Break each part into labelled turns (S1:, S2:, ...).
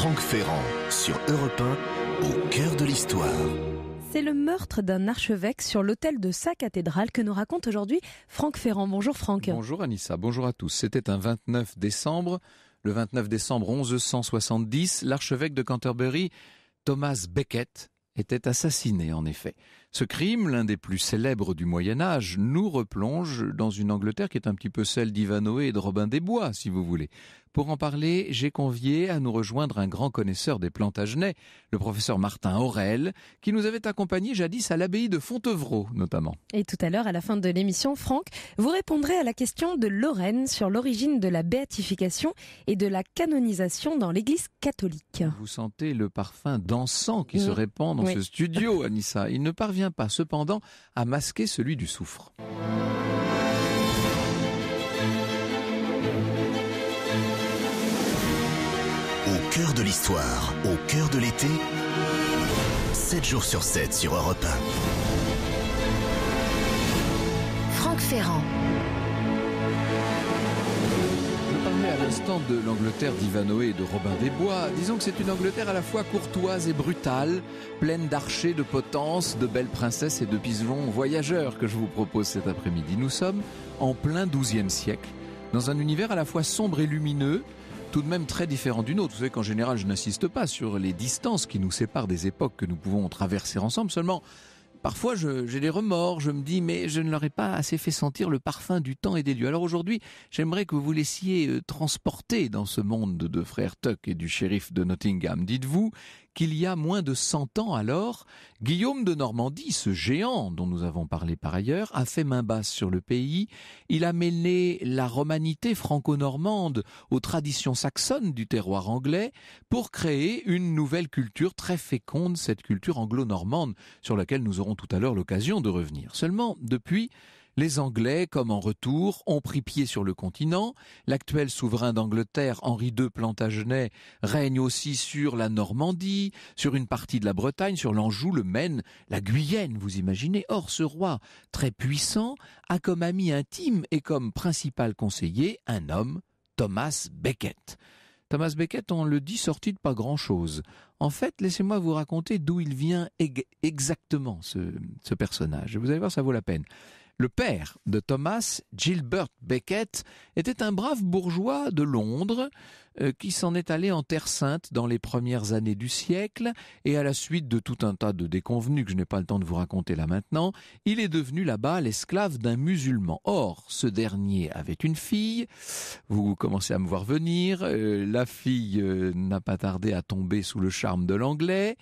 S1: Franck Ferrand sur Europe 1, au cœur de l'histoire.
S2: C'est le meurtre d'un archevêque sur l'hôtel de sa cathédrale que nous raconte aujourd'hui Franck Ferrand. Bonjour Franck.
S3: Bonjour Anissa, bonjour à tous. C'était un 29 décembre. Le 29 décembre 1170, l'archevêque de Canterbury, Thomas Becket, était assassiné en effet. Ce crime, l'un des plus célèbres du Moyen Âge, nous replonge dans une Angleterre qui est un petit peu celle d'Ivanoé et de Robin des Bois, si vous voulez. Pour en parler, j'ai convié à nous rejoindre un grand connaisseur des Plantagenets, le professeur Martin Aurel, qui nous avait accompagnés jadis à l'abbaye de Fontevraud notamment.
S2: Et tout à l'heure, à la fin de l'émission, Franck, vous répondrez à la question de Lorraine sur l'origine de la béatification et de la canonisation dans l'Église catholique.
S3: Vous sentez le parfum d'encens qui mm. se répand dans ce studio, Anissa. Il ne parvient pas cependant à masquer celui du soufre.
S1: l'histoire, au cœur de l'été, 7 jours sur 7 sur Europe 1.
S2: Franck Ferrand.
S3: Je parlais à l'instant de l'Angleterre d'Ivanoé et de Robin des Bois. Disons que c'est une Angleterre à la fois courtoise et brutale, pleine d'archers, de potences, de belles princesses et de piselons voyageurs que je vous propose cet après-midi. Nous sommes en plein XIIe siècle, dans un univers à la fois sombre et lumineux, tout de même très différent d'une autre. Vous savez qu'en général, je n'insiste pas sur les distances qui nous séparent des époques que nous pouvons traverser ensemble. Seulement, parfois, j'ai des remords. Je me dis, mais je ne leur ai pas assez fait sentir le parfum du temps et des lieux. Alors aujourd'hui, j'aimerais que vous vous laissiez euh, transporter dans ce monde de frère Tuck et du shérif de Nottingham. Dites-vous qu'il y a moins de 100 ans alors, Guillaume de Normandie, ce géant dont nous avons parlé par ailleurs, a fait main basse sur le pays, il a mêlé la romanité franco-normande aux traditions saxonnes du terroir anglais pour créer une nouvelle culture très féconde, cette culture anglo-normande sur laquelle nous aurons tout à l'heure l'occasion de revenir. Seulement, depuis, les Anglais, comme en retour, ont pris pied sur le continent. L'actuel souverain d'Angleterre, Henri II Plantagenet, règne aussi sur la Normandie, sur une partie de la Bretagne, sur l'Anjou, le Maine, la Guyenne, vous imaginez. Or, ce roi, très puissant, a comme ami intime et comme principal conseiller un homme, Thomas Becket. Thomas Becket, on le dit, sorti de pas grand-chose. En fait, laissez-moi vous raconter d'où il vient exactement, ce, ce personnage. Vous allez voir, ça vaut la peine. Le père de Thomas, Gilbert Beckett, était un brave bourgeois de Londres euh, qui s'en est allé en Terre Sainte dans les premières années du siècle, et à la suite de tout un tas de déconvenus que je n'ai pas le temps de vous raconter là maintenant, il est devenu là-bas l'esclave d'un musulman. Or, ce dernier avait une fille, vous commencez à me voir venir, euh, la fille euh, n'a pas tardé à tomber sous le charme de l'anglais,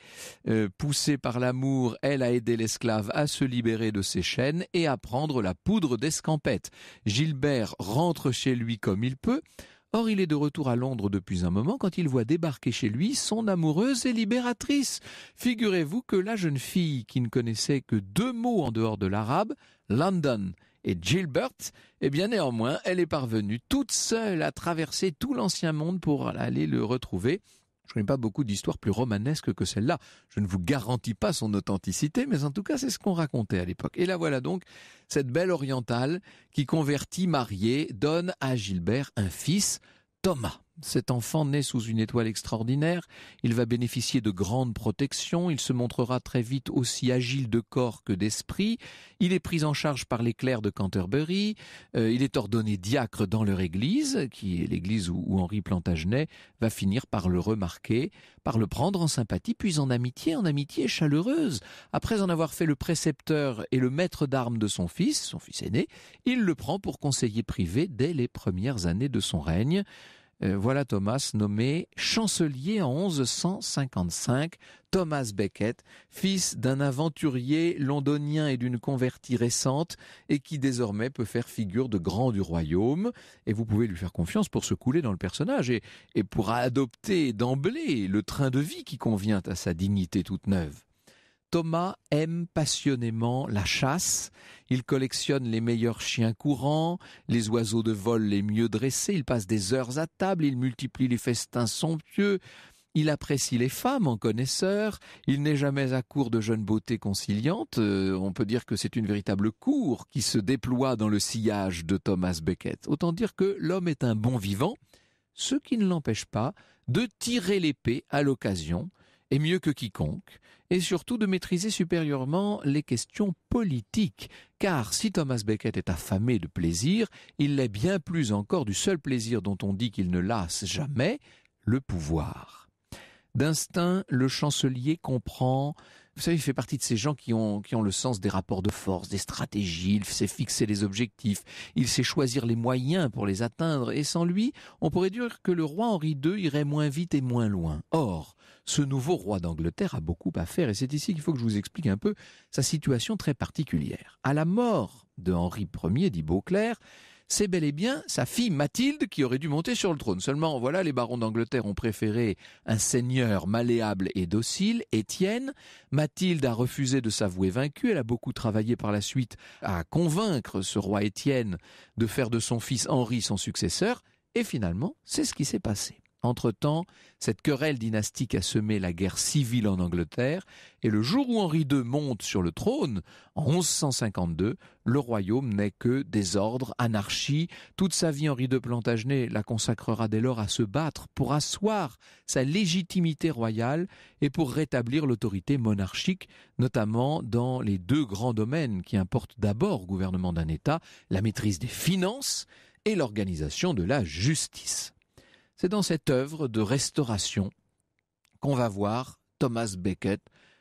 S3: poussée par l'amour, elle a aidé l'esclave à se libérer de ses chaînes et à prendre la poudre d'escampette. Gilbert rentre chez lui comme il peut, Or, il est de retour à Londres depuis un moment quand il voit débarquer chez lui son amoureuse et libératrice. Figurez-vous que la jeune fille, qui ne connaissait que deux mots en dehors de l'arabe, London et Gilbert, eh bien néanmoins, elle est parvenue toute seule à traverser tout l'ancien monde pour aller le retrouver. Je ne connais pas beaucoup d'histoires plus romanesques que celle-là. Je ne vous garantis pas son authenticité, mais en tout cas, c'est ce qu'on racontait à l'époque. Et là, voilà donc, cette belle orientale qui, convertit, mariée, donne à Gilbert un fils, Thomas. Cet enfant naît sous une étoile extraordinaire, il va bénéficier de grandes protections, il se montrera très vite aussi agile de corps que d'esprit, il est pris en charge par les clercs de Canterbury, euh, il est ordonné diacre dans leur église, qui est l'église où, Henri Plantagenet va finir par le remarquer, par le prendre en sympathie, puis en amitié, en amitié chaleureuse. Après en avoir fait le précepteur et le maître d'armes de son fils, son fils aîné, il le prend pour conseiller privé dès les premières années de son règne. Euh, voilà Thomas nommé chancelier en 1155, Thomas Beckett, fils d'un aventurier londonien et d'une convertie récente, et qui désormais peut faire figure de grand du royaume. Et vous pouvez lui faire confiance pour se couler dans le personnage et pour adopter d'emblée le train de vie qui convient à sa dignité toute neuve. Thomas aime passionnément la chasse. Il collectionne les meilleurs chiens courants, les oiseaux de vol les mieux dressés, il passe des heures à table, il multiplie les festins somptueux, il apprécie les femmes en connaisseur, il n'est jamais à court de jeunes beautés conciliantes, euh, on peut dire que c'est une véritable cour qui se déploie dans le sillage de Thomas Beckett. Autant dire que l'homme est un bon vivant, ce qui ne l'empêche pas de tirer l'épée à l'occasion, et mieux que quiconque, et surtout de maîtriser supérieurement les questions politiques, car si Thomas Becket est affamé de plaisir, il l'est bien plus encore du seul plaisir dont on dit qu'il ne lasse jamais, le pouvoir. D'instinct, le chancelier comprend vous savez, il fait partie de ces gens qui ont, le sens des rapports de force, des stratégies, il sait fixer les objectifs, il sait choisir les moyens pour les atteindre, et sans lui, on pourrait dire que le roi Henri II irait moins vite et moins loin. Or, ce nouveau roi d'Angleterre a beaucoup à faire, et c'est ici qu'il faut que je vous explique un peu sa situation très particulière. À la mort de Henri Ier, dit Beauclerc, c'est bel et bien sa fille Mathilde qui aurait dû monter sur le trône. Seulement, voilà, les barons d'Angleterre ont préféré un seigneur malléable et docile, Étienne. Mathilde a refusé de s'avouer vaincue. Elle a beaucoup travaillé par la suite à convaincre ce roi Étienne de faire de son fils Henri son successeur. Et finalement, c'est ce qui s'est passé. Entre-temps, cette querelle dynastique a semé la guerre civile en Angleterre, et le jour où Henri II monte sur le trône, en 1152, le royaume n'est que désordre, anarchie. Toute sa vie, Henri II Plantagenet la consacrera dès lors à se battre pour asseoir sa légitimité royale et pour rétablir l'autorité monarchique, notamment dans les deux grands domaines qui importent d'abord au gouvernement d'un État, la maîtrise des finances et l'organisation de la justice. C'est dans cette œuvre de restauration qu'on va voir Thomas Beckett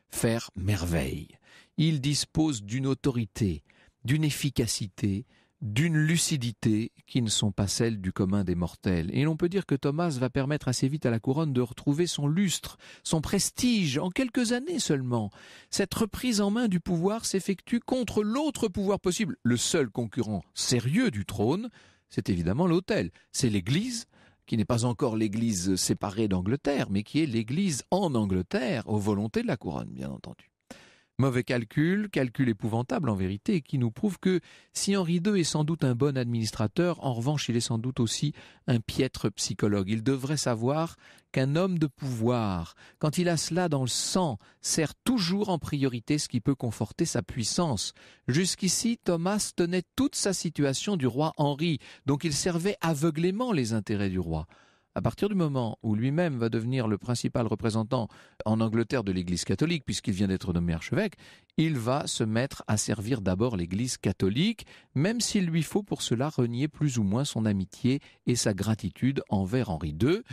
S3: faire merveille. Il dispose d'une autorité, d'une efficacité, d'une lucidité qui ne sont pas celles du commun des mortels. Et l'on peut dire que Thomas va permettre assez vite à la couronne de retrouver son lustre, son prestige, en quelques années seulement. Cette reprise en main du pouvoir s'effectue contre l'autre pouvoir possible. Le seul concurrent sérieux du trône, c'est évidemment l'autel, c'est l'Église, qui n'est pas encore l'Église séparée d'Angleterre, mais qui est l'Église en Angleterre, aux volontés de la couronne, bien entendu. Mauvais calcul, calcul épouvantable en vérité, qui nous prouve que si Henri II est sans doute un bon administrateur, en revanche il est sans doute aussi un piètre psychologue. Il devrait savoir qu'un homme de pouvoir, quand il a cela dans le sang, sert toujours en priorité ce qui peut conforter sa puissance. Jusqu'ici, Thomas tenait toute sa situation du roi Henri, donc il servait aveuglément les intérêts du roi à partir du moment où lui-même va devenir le principal représentant en Angleterre de l'Église catholique, puisqu'il vient d'être nommé archevêque, il va se mettre à servir d'abord l'Église catholique, même s'il lui faut pour cela renier plus ou moins son amitié et sa gratitude envers Henri II.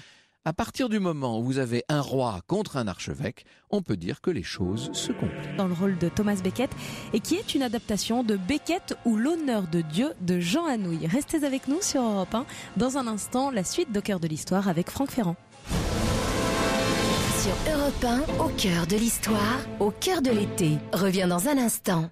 S3: À partir du moment où vous avez un roi contre un archevêque, on peut dire que les choses se compliquent.
S2: Dans le rôle de Thomas Beckett, et qui est une adaptation de Beckett ou l'honneur de Dieu de Jean Anouilh. Restez avec nous sur Europe 1. Dans un instant, la suite d'Au cœur de l'histoire avec Franck Ferrand. Sur Europe 1, au cœur de l'histoire, au cœur de l'été, reviens dans un instant.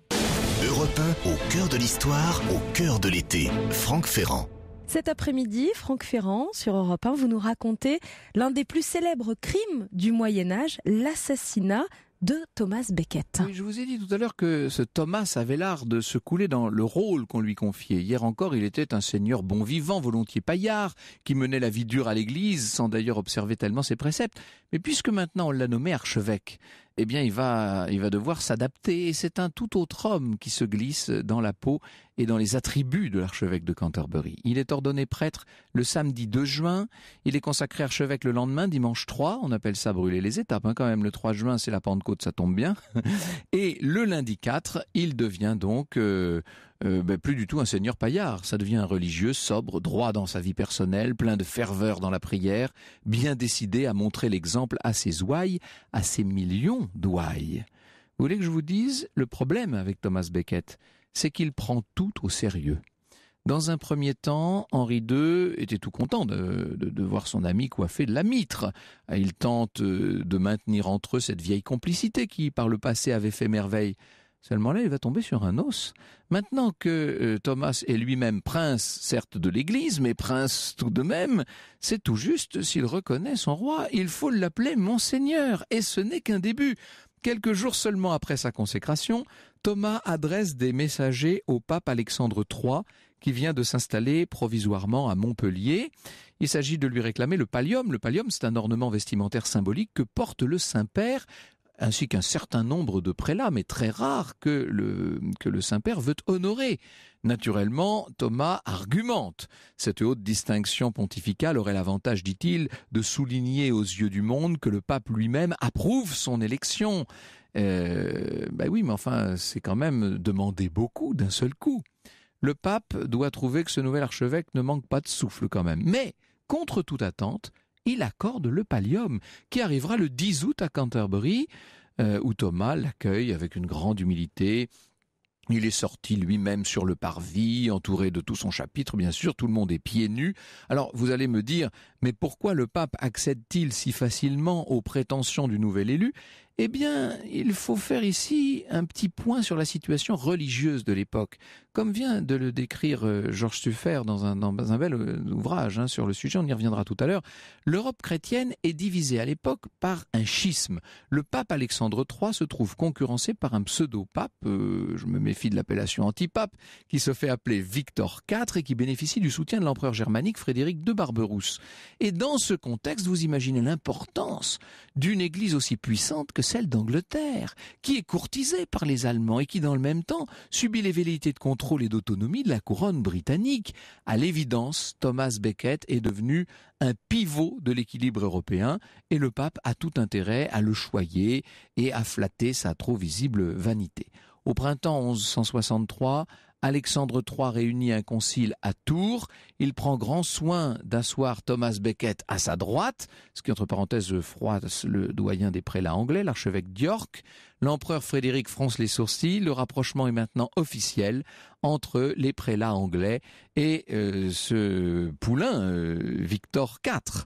S1: Europe 1, au cœur de l'histoire, au cœur de l'été, Franck Ferrand.
S2: Cet après-midi, Franck Ferrand, sur Europe 1, vous nous racontez l'un des plus célèbres crimes du Moyen-Âge, l'assassinat de Thomas Beckett. je vous ai
S3: dit tout à l'heure que ce Thomas avait l'art de se couler dans le rôle qu'on lui confiait. Hier encore, il était un seigneur bon vivant, volontiers paillard, qui menait la vie dure à l'église, sans d'ailleurs observer tellement ses préceptes. Mais puisque maintenant on l'a nommé archevêque, eh bien, il va, il va devoir s'adapter. Et c'est un tout autre homme qui se glisse dans la peau et dans les attributs de l'archevêque de Canterbury. Il est ordonné prêtre le samedi 2 juin. Il est consacré archevêque le lendemain, dimanche 3. On appelle ça brûler les étapes, hein, quand même. Le 3 juin, c'est la Pentecôte, ça tombe bien. Et le lundi 4, il devient donc euh, euh, ben, plus du tout un seigneur paillard. Ça devient un religieux sobre, droit dans sa vie personnelle, plein de ferveur dans la prière, bien décidé à montrer l'exemple à ses ouailles, à ses millions d'ouailles. Vous voulez que je vous dise le problème avec Thomas Becket C'est qu'il prend tout au sérieux. Dans un premier temps, Henri II était tout content de, de voir son ami coiffer de la mitre. Il tente euh, de maintenir entre eux cette vieille complicité qui, par le passé, avait fait merveille. Seulement là, il va tomber sur un os. Maintenant que euh, Thomas est lui-même prince, certes de l'Église, mais prince tout de même, c'est tout juste s'il reconnaît son roi. Il faut l'appeler Monseigneur, et ce n'est qu'un début. Quelques jours seulement après sa consécration, Thomas adresse des messagers au pape Alexandre III, qui vient de s'installer provisoirement à Montpellier. Il s'agit de lui réclamer le pallium. Le pallium, c'est un ornement vestimentaire symbolique que porte le Saint-Père ainsi qu'un certain nombre de prélats, mais très rares, que le, Saint-Père veut honorer. Naturellement, Thomas argumente. Cette haute distinction pontificale aurait l'avantage, dit-il, de souligner aux yeux du monde que le pape lui-même approuve son élection. Euh, ben oui, mais enfin, c'est quand même demander beaucoup d'un seul coup. Le pape doit trouver que ce nouvel archevêque ne manque pas de souffle quand même. Mais, contre toute attente, il accorde le pallium, qui arrivera le 10 août à Canterbury, euh, où Thomas l'accueille avec une grande humilité. Il est sorti lui-même sur le parvis, entouré de tout son chapitre, bien sûr, tout le monde est pieds nus. Alors vous allez me dire, mais pourquoi le pape accède-t-il si facilement aux prétentions du nouvel élu eh bien, il faut faire ici un petit point sur la situation religieuse de l'époque. Comme vient de le décrire euh, Georges Suffer dans un, un bel euh, ouvrage hein, sur le sujet, on y reviendra tout à l'heure, l'Europe chrétienne est divisée à l'époque par un schisme. Le pape Alexandre III se trouve concurrencé par un pseudo-pape, euh, je me méfie de l'appellation anti-pape, qui se fait appeler Victor IV et qui bénéficie du soutien de l'empereur germanique Frédéric de Barberousse. Et dans ce contexte, vous imaginez l'importance d'une église aussi puissante que celle d'Angleterre, qui est courtisée par les Allemands et qui dans le même temps subit les velléités de contrôle et d'autonomie de la couronne britannique. À l'évidence, Thomas Beckett est devenu un pivot de l'équilibre européen et le pape a tout intérêt à le choyer et à flatter sa trop visible vanité. Au printemps 1163, Alexandre III réunit un concile à Tours. Il prend grand soin d'asseoir Thomas Becket à sa droite, ce qui, entre parenthèses, froisse le doyen des prélats anglais, l'archevêque d'York. L'empereur Frédéric fronce les sourcils. Le rapprochement est maintenant officiel entre les prélats anglais et euh, ce poulain, euh, Victor IV.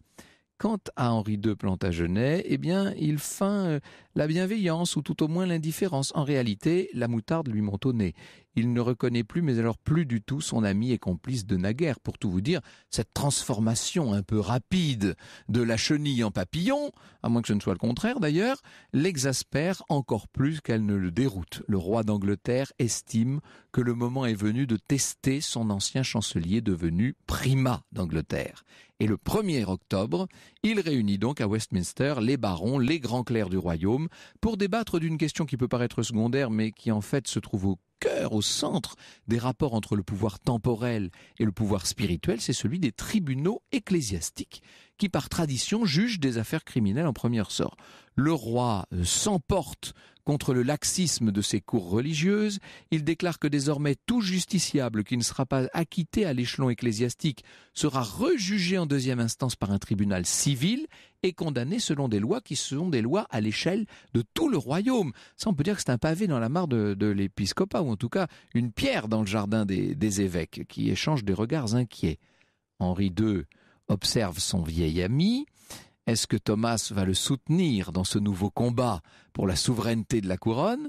S3: Quant à Henri II Plantagenet, eh bien, il feint euh, la bienveillance ou tout au moins l'indifférence. En réalité, la moutarde lui monte au nez. Il ne reconnaît plus, mais alors plus du tout, son ami et complice de naguère. Pour tout vous dire, cette transformation un peu rapide de la chenille en papillon, à moins que ce ne soit le contraire d'ailleurs, l'exaspère encore plus qu'elle ne le déroute. Le roi d'Angleterre estime que le moment est venu de tester son ancien chancelier devenu primat d'Angleterre. Et le 1er octobre, il réunit donc à Westminster les barons, les grands clercs du royaume, pour débattre d'une question qui peut paraître secondaire mais qui en fait se trouve au cœur, au centre des rapports entre le pouvoir temporel et le pouvoir spirituel, c'est celui des tribunaux ecclésiastiques qui par tradition jugent des affaires criminelles en premier sort Le roi euh, s'emporte Contre le laxisme de ses cours religieuses, il déclare que désormais tout justiciable qui ne sera pas acquitté à l'échelon ecclésiastique sera rejugé en deuxième instance par un tribunal civil et condamné selon des lois qui sont des lois à l'échelle de tout le royaume. Ça, on peut dire que c'est un pavé dans la mare de, l'épiscopat, ou en tout cas une pierre dans le jardin des évêques, qui échangent des regards inquiets. Henri II observe son vieil ami, est-ce que Thomas va le soutenir dans ce nouveau combat pour la souveraineté de la couronne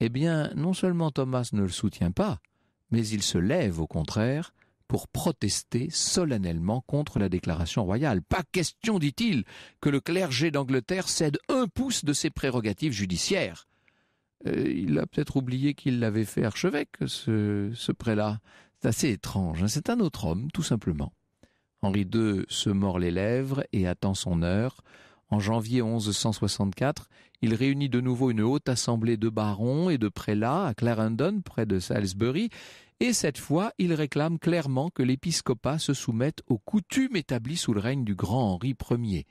S3: Eh bien, non seulement Thomas ne le soutient pas, mais il se lève au contraire pour protester solennellement contre la déclaration royale. Pas question, dit-il, que le clergé d'Angleterre cède un pouce de ses prérogatives judiciaires. Euh, il a peut-être oublié qu'il l'avait fait archevêque, ce, prélat. prêt-là. C'est assez étrange. Hein. C'est un autre homme, tout simplement. Henri II se mord les lèvres et attend son heure. En janvier 1164, il réunit de nouveau une haute assemblée de barons et de prélats à Clarendon, près de Salisbury, et cette fois, il réclame clairement que l'épiscopat se soumette aux coutumes établies sous le règne du grand Henri Ier.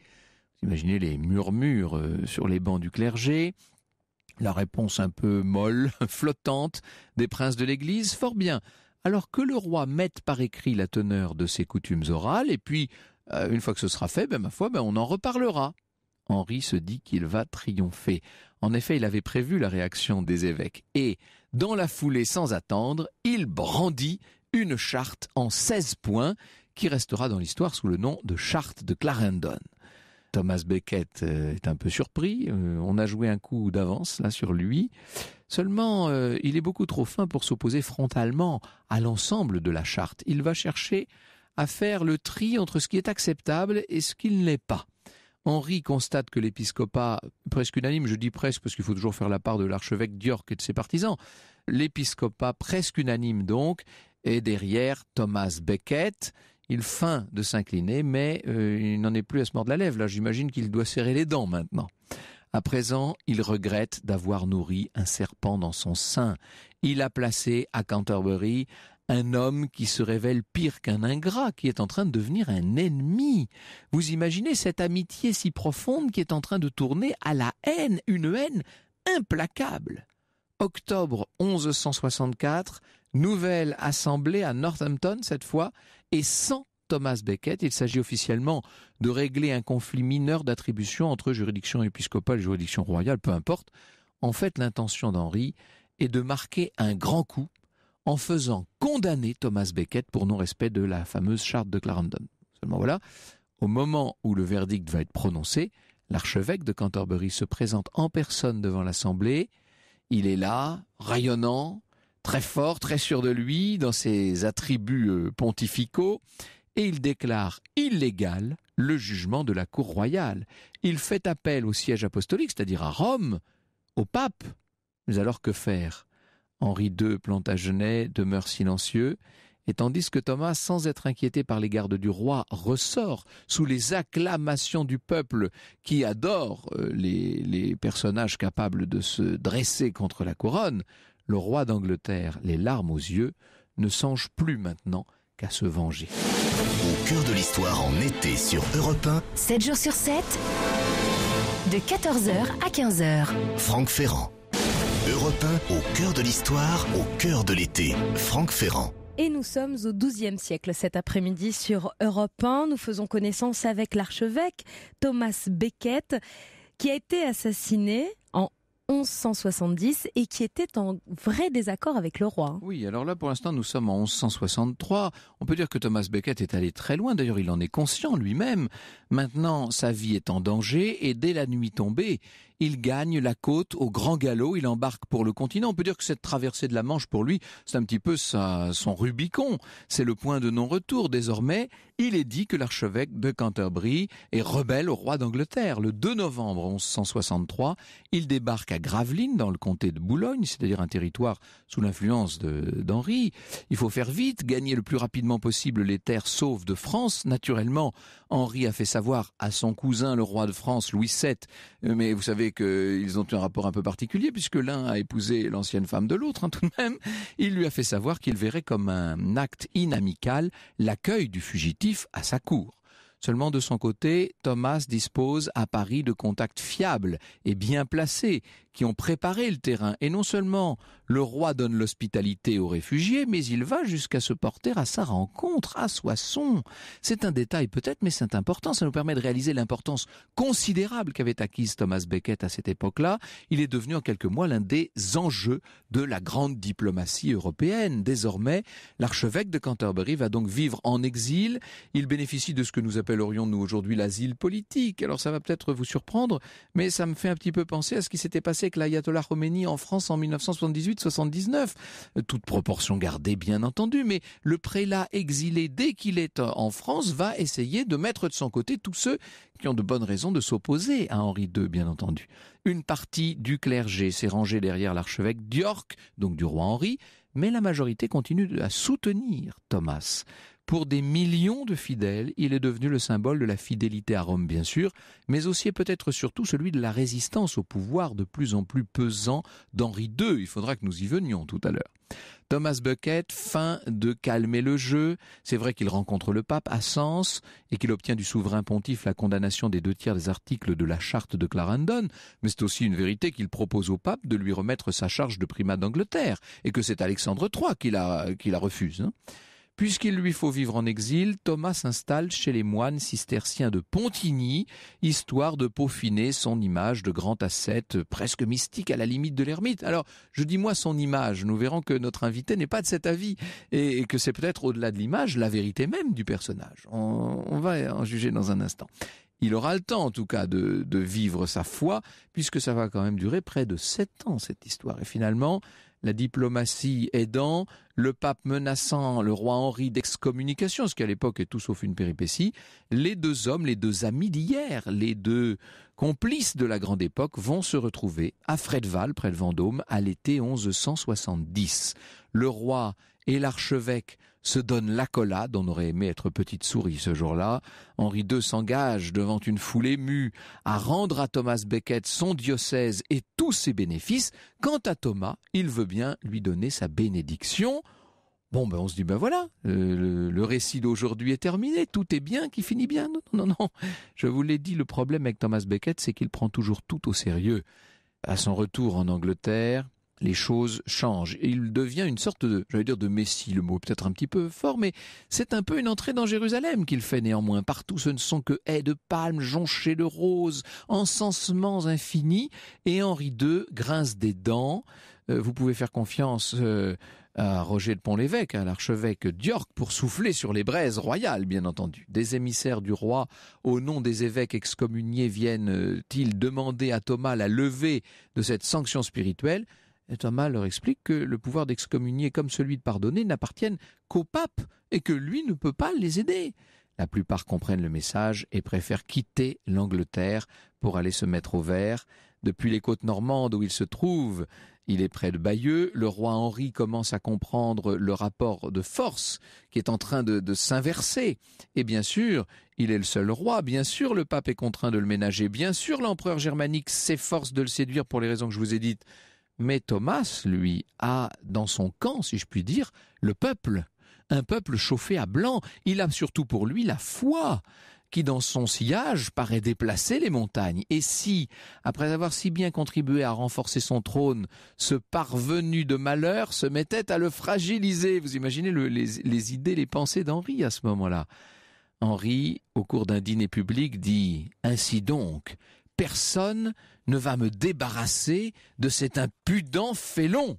S3: imaginez les murmures euh, sur les bancs du clergé, la réponse un peu molle, flottante des princes de l'Église, fort bien alors que le roi mette par écrit la teneur de ses coutumes orales, et puis, euh, une fois que ce sera fait, ben, ma foi, ben, on en reparlera. Henri se dit qu'il va triompher. En effet, il avait prévu la réaction des évêques, et, dans la foulée sans attendre, il brandit une charte en 16 points qui restera dans l'histoire sous le nom de charte de Clarendon. Thomas Beckett euh, est un peu surpris. Euh, on a joué un coup d'avance là sur lui. Seulement, euh, il est beaucoup trop fin pour s'opposer frontalement à l'ensemble de la charte. Il va chercher à faire le tri entre ce qui est acceptable et ce qui ne l'est pas. Henri constate que l'épiscopat, presque unanime, je dis presque parce qu'il faut toujours faire la part de l'archevêque d'York et de ses partisans, l'épiscopat presque unanime donc, est derrière Thomas Becket, il feint de s'incliner, mais euh, il n'en est plus à se de la lèvre. Là, j'imagine qu'il doit serrer les dents maintenant. À présent, il regrette d'avoir nourri un serpent dans son sein. Il a placé à Canterbury un homme qui se révèle pire qu'un ingrat, qui est en train de devenir un ennemi. Vous imaginez cette amitié si profonde qui est en train de tourner à la haine, une haine implacable. Octobre 1164, nouvelle assemblée à Northampton cette fois, et Thomas Beckett, Il s'agit officiellement de régler un conflit mineur d'attribution entre juridiction épiscopale et juridiction royale, peu importe. En fait, l'intention d'Henri est de marquer un grand coup en faisant condamner Thomas Beckett pour non-respect de la fameuse charte de Clarendon. Seulement voilà, au moment où le verdict va être prononcé, l'archevêque de Canterbury se présente en personne devant l'Assemblée. Il est là, rayonnant, très fort, très sûr de lui, dans ses attributs euh, pontificaux et il déclare illégal le jugement de la Cour royale. Il fait appel au siège apostolique, c'est-à-dire à Rome, au pape. Mais alors que faire Henri II Plantagenet demeure silencieux, et tandis que Thomas, sans être inquiété par les gardes du roi, ressort sous les acclamations du peuple qui adore euh, les, les personnages capables de se dresser contre la couronne, le roi d'Angleterre, les larmes aux yeux, ne songe plus maintenant qu'à se
S1: venger. Au cœur de l'histoire en été sur Europe 1.
S2: 7 jours sur 7. De 14h à 15h.
S1: Franck Ferrand. Europe 1, au cœur de l'histoire, au cœur de l'été. Franck Ferrand.
S2: Et nous sommes au XIIe siècle cet après-midi sur Europe 1. Nous faisons connaissance avec l'archevêque Thomas Beckett qui a été assassiné en 1170 et qui était en vrai désaccord avec le roi. Oui,
S3: alors là pour l'instant nous sommes en 1163. On peut dire que Thomas Becket est allé très loin, d'ailleurs il en est conscient lui-même. Maintenant sa vie est en danger et dès la nuit tombée, il gagne la côte au grand galop, il embarque pour le continent. On peut dire que cette traversée de la Manche, pour lui, c'est un petit peu son Rubicon. C'est le point de non-retour. Désormais, il est dit que l'archevêque de Canterbury est rebelle au roi d'Angleterre. Le 2 novembre 1163, il débarque à Gravelines, dans le comté de Boulogne, c'est-à-dire un territoire sous l'influence d'Henri. Il faut faire vite, gagner le plus rapidement possible les terres sauves de France. Naturellement, Henri a fait savoir à son cousin, le roi de France, Louis VII, euh, mais vous savez, qu'ils ont eu un rapport un peu particulier, puisque l'un a épousé l'ancienne femme de l'autre, hein, tout de même. Il lui a fait savoir qu'il verrait comme un acte inamical l'accueil du fugitif à sa cour. Seulement de son côté, Thomas dispose à Paris de contacts fiables et bien placés qui ont préparé le terrain. Et non seulement le roi donne l'hospitalité aux réfugiés, mais il va jusqu'à se porter à sa rencontre, à Soissons. C'est un détail peut-être, mais c'est important. Ça nous permet de réaliser l'importance considérable qu'avait acquise Thomas Beckett à cette époque-là. Il est devenu en quelques mois l'un des enjeux de la grande diplomatie européenne. Désormais, l'archevêque de Canterbury va donc vivre en exil. Il bénéficie de ce que nous appellerions nous aujourd'hui l'asile politique. Alors ça va peut-être vous surprendre, mais ça me fait un petit peu penser à ce qui s'était passé avec l'ayatollah Khomeini en France en 1978-79. Toute proportion gardée, bien entendu, mais le prélat exilé, dès qu'il est en France, va essayer de mettre de son côté tous ceux qui ont de bonnes raisons de s'opposer à Henri II, bien entendu. Une partie du clergé s'est rangée derrière l'archevêque d'York, donc du roi Henri, mais la majorité continue à soutenir Thomas. Pour des millions de fidèles, il est devenu le symbole de la fidélité à Rome, bien sûr, mais aussi et peut-être surtout celui de la résistance au pouvoir de plus en plus pesant d'Henri II. Il faudra que nous y venions tout à l'heure. Thomas Bucket fin de calmer le jeu. C'est vrai qu'il rencontre le pape à Sens et qu'il obtient du souverain pontife la condamnation des deux tiers des articles de la charte de Clarendon, mais c'est aussi une vérité qu'il propose au pape de lui remettre sa charge de primat d'Angleterre et que c'est Alexandre III qui la, refuse. Hein. Puisqu'il lui faut vivre en exil, Thomas s'installe chez les moines cisterciens de Pontigny, histoire de peaufiner son image de grand ascète, presque mystique à la limite de l'ermite. Alors, je dis moi son image, nous verrons que notre invité n'est pas de cet avis, et que c'est peut-être au-delà de l'image, la vérité même du personnage. On, va en juger dans un instant. Il aura le temps, en tout cas, de, vivre sa foi, puisque ça va quand même durer près de sept ans, cette histoire. Et finalement, la diplomatie aidant, le pape menaçant le roi Henri d'excommunication, ce qui à l'époque est tout sauf une péripétie, les deux hommes, les deux amis d'hier, les deux complices de la grande époque vont se retrouver à Fredval, près de Vendôme, à l'été 1170. Le roi et l'archevêque se donne l'accolade, on aurait aimé être petite souris ce jour-là. Henri II s'engage devant une foule émue à rendre à Thomas Becket son diocèse et tous ses bénéfices. Quant à Thomas, il veut bien lui donner sa bénédiction. Bon, ben on se dit, ben voilà, euh, le, récit d'aujourd'hui est terminé, tout est bien, qui finit bien. Non, non, non, je vous l'ai dit, le problème avec Thomas Beckett, c'est qu'il prend toujours tout au sérieux. À son retour en Angleterre, les choses changent. il devient une sorte de, j'allais dire de messie, le mot peut-être un petit peu fort, mais c'est un peu une entrée dans Jérusalem qu'il fait néanmoins. Partout, ce ne sont que haies de palmes jonchées de roses, encensements infinis, et Henri II grince des dents. Euh, vous pouvez faire confiance euh, à Roger de Pont-l'Évêque, à l'archevêque d'York, pour souffler sur les braises royales, bien entendu. Des émissaires du roi, au nom des évêques excommuniés, viennent-ils demander à Thomas la levée de cette sanction spirituelle Thomas leur explique que le pouvoir d'excommunier comme celui de pardonner n'appartiennent qu'au pape et que lui ne peut pas les aider. La plupart comprennent le message et préfèrent quitter l'Angleterre pour aller se mettre au vert. Depuis les côtes normandes où il se trouve, il est près de Bayeux, le roi Henri commence à comprendre le rapport de force qui est en train de, de s'inverser. Et bien sûr, il est le seul roi, bien sûr le pape est contraint de le ménager, bien sûr l'empereur germanique s'efforce de le séduire pour les raisons que je vous ai dites. Mais Thomas, lui, a dans son camp, si je puis dire, le peuple, un peuple chauffé à blanc. Il a surtout pour lui la foi qui, dans son sillage, paraît déplacer les montagnes. Et si, après avoir si bien contribué à renforcer son trône, ce parvenu de malheur se mettait à le fragiliser, vous imaginez les idées, les pensées d'Henri à ce moment-là. Henri, au cours d'un dîner public, dit ⁇ Ainsi donc, personne ne va me débarrasser de cet impudent félon.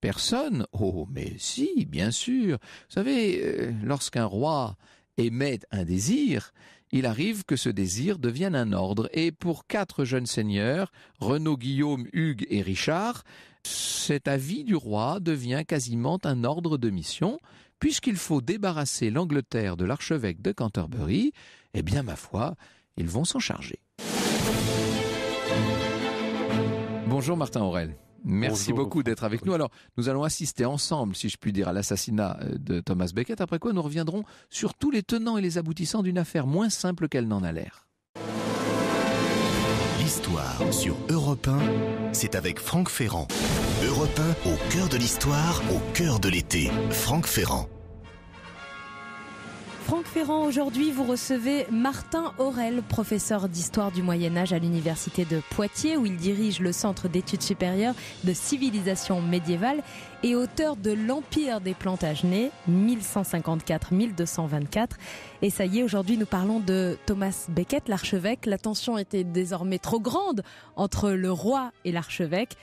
S3: Personne Oh, mais si, bien sûr. Vous savez, euh, lorsqu'un roi émet un désir, il arrive que ce désir devienne un ordre. Et pour quatre jeunes seigneurs, Renaud, Guillaume, Hugues et Richard, cet avis du roi devient quasiment un ordre de mission, puisqu'il faut débarrasser l'Angleterre de l'archevêque de Canterbury, eh bien ma foi, ils vont s'en charger. Bonjour Martin Aurel. Merci beaucoup d'être avec nous. Alors, nous allons assister ensemble, si je puis dire, à l'assassinat euh, de Thomas Beckett, après quoi nous reviendrons sur tous les tenants et les aboutissants d'une affaire moins simple qu'elle n'en a l'air.
S1: L'histoire sur Europe 1, c'est avec Franck Ferrand. Europe 1, au cœur de l'histoire, au cœur de l'été. Franck Ferrand.
S2: Franck Ferrand, aujourd'hui vous recevez Martin Aurel, professeur d'histoire du Moyen Âge à l'université de Poitiers où il dirige le centre d'études supérieures de civilisation médiévale et auteur de L'Empire des Plantagenets 1154-1224. Et ça y est, aujourd'hui nous parlons de Thomas Becket, l'archevêque. La tension était désormais trop grande entre le roi et l'archevêque.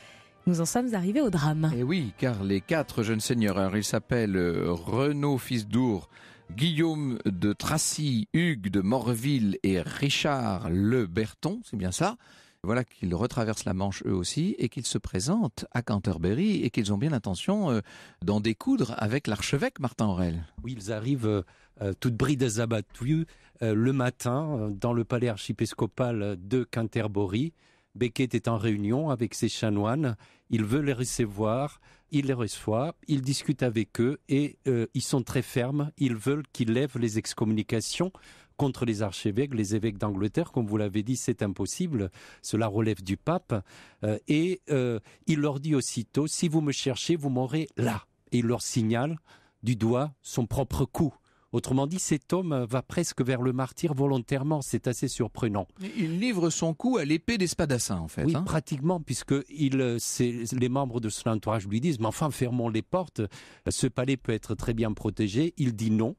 S2: Nous en sommes arrivés au drame. Et eh oui,
S3: car les quatre jeunes seigneurs, alors ils s'appellent euh, Renaud fils d'Our, Guillaume de Tracy, Hugues de Morville et Richard Le Berton, c'est bien ça. Voilà qu'ils retraversent la Manche eux aussi et qu'ils se présentent à Canterbury et qu'ils ont bien l'intention euh, d'en découdre avec l'archevêque Martin Aurel.
S4: Oui, ils arrivent euh, euh, toutes brides abattues le matin dans le palais archipiscopal de Canterbury Beckett est en réunion avec ses chanoines, il veut les recevoir, il les reçoit, il discute avec eux et euh, ils sont très fermes, ils veulent qu'il lève les excommunications contre les archevêques, les évêques d'Angleterre, comme vous l'avez dit, c'est impossible, cela relève du pape, euh, et euh, il leur dit aussitôt, si vous me cherchez, vous m'aurez là, et il leur signale du doigt son propre coup. Autrement dit, cet homme va presque vers le martyr volontairement. C'est assez surprenant.
S3: Il livre son cou à l'épée des spadassins, en fait. Oui, hein.
S4: pratiquement, puisque euh, les membres de son entourage lui disent, mais enfin, fermons les portes. Ce palais peut être très bien protégé. Il dit non.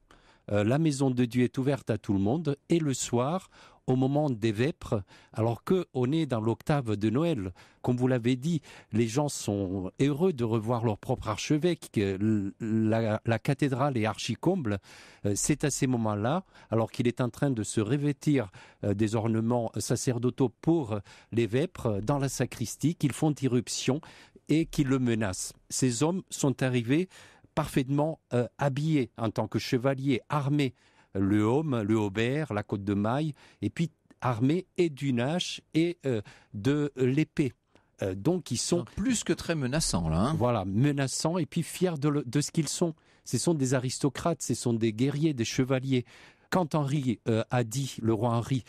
S4: Euh, la maison de Dieu est ouverte à tout le monde et le soir, au moment des vêpres, alors que est dans l'octave de Noël. Comme vous l'avez dit, les gens sont heureux de revoir leur propre archevêque. La, la cathédrale est archicomble. Euh, c'est à ces moments-là, alors qu'il est en train de se revêtir euh, des ornements sacerdotaux pour les vêpres dans la sacristie, qu'ils font irruption et qu'ils le menacent. Ces hommes sont arrivés parfaitement euh, habillés en tant que chevaliers, armés, le Homme, le Aubert, la Côte de Maille, et puis armé et d'une hache et euh, de l'épée. Euh, donc ils sont plus que très menaçants là. Hein. voilà, menaçants et puis fiers de, ce qu'ils sont. Ce sont des aristocrates, ce sont des guerriers, des chevaliers. Quand Henri euh, a dit, le roi Henri,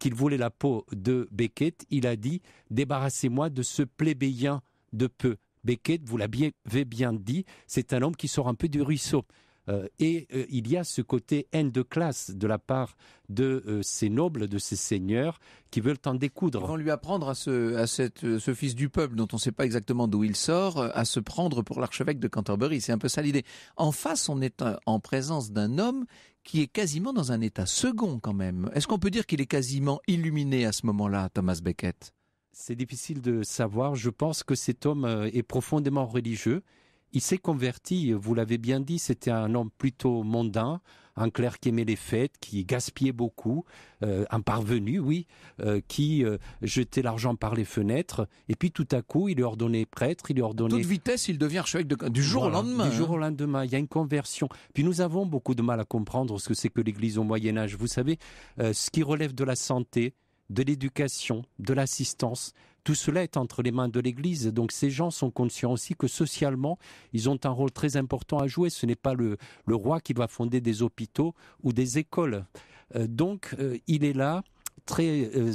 S4: qu'il voulait la peau de Beckett, il a dit débarrassez-moi de ce plébéien de peu. Beckett, vous l'avez bien dit, c'est un homme qui sort un peu du ruisseau. Euh, et euh, il y a ce côté haine de classe de la part de euh, ces nobles, de ces seigneurs, qui veulent en découdre.
S3: On vont lui apprendre à ce, fils du peuple, dont on ne sait pas exactement d'où il sort, à se prendre pour l'archevêque de Canterbury. C'est un peu ça l'idée. En face, on est en présence d'un homme qui est quasiment dans un état second quand même. Est-ce qu'on peut dire qu'il est quasiment illuminé à ce moment-là, Thomas Beckett
S4: c'est difficile de savoir. Je pense que cet homme est profondément religieux il s'est converti, vous l'avez bien dit, c'était un homme plutôt mondain, un clerc qui aimait les fêtes, qui gaspillait beaucoup, euh, un parvenu, oui, euh, qui euh, jetait l'argent par les fenêtres. Et puis tout à coup, il est ordonné prêtre, il est ordonné... Toute
S3: vitesse, il devient archevêque du jour au lendemain. Du jour hein. au
S4: lendemain, il y a une conversion. Puis nous avons beaucoup de mal à comprendre ce que c'est que l'Église au Moyen Âge. Vous savez, ce qui relève de la santé, de l'éducation, de l'assistance. Tout cela est entre les mains de l'Église, donc ces gens sont conscients aussi que socialement, ils ont un rôle très important à jouer. Ce n'est pas le, roi qui va fonder des hôpitaux ou des écoles. Euh, donc, euh, il est là, très euh,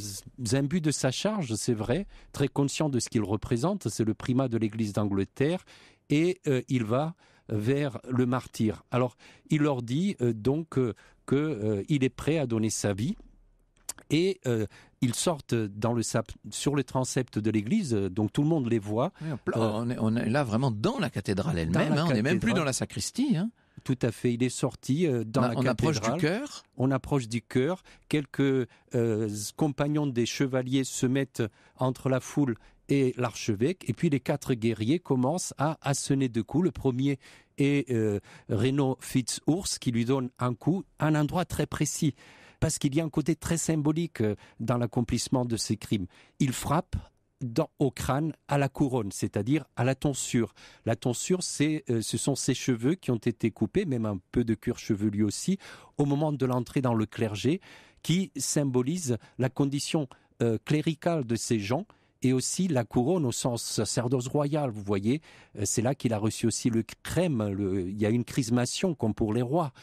S4: imbu de sa charge, c'est vrai, très conscient de ce qu'il représente, c'est le primat de l'Église d'Angleterre, et il va vers le martyr. Alors, il leur dit donc qu'il est prêt à donner sa vie, et euh, ils sortent dans le sur le transept de l'église, euh, donc tout le monde les voit. Euh, on, est, là vraiment dans la cathédrale elle-même, hein, on n'est même plus dans la
S3: sacristie. Hein.
S4: Tout à fait, il est sorti dans la cathédrale. on Approche du cœur. On approche du cœur. Quelques compagnons des chevaliers se mettent entre la foule et l'archevêque, et puis les quatre guerriers commencent à asséner de coups. Le premier est Renaud Fitz-Ours qui lui donne un coup à un endroit très précis parce qu'il y a un côté très symbolique euh, dans l'accomplissement de ces crimes. Il frappe dans, au crâne, à la couronne, c'est-à-dire à la tonsure. La tonsure, c'est, euh, ce sont ses cheveux qui ont été coupés, même un peu de cuir chevelu aussi, au moment de l'entrée dans le clergé, qui symbolise la condition euh, cléricale de ces gens et aussi la couronne au sens sacerdoce royal, vous voyez. c'est là qu'il a reçu aussi le crème, le, il y a une chrismation comme pour les rois.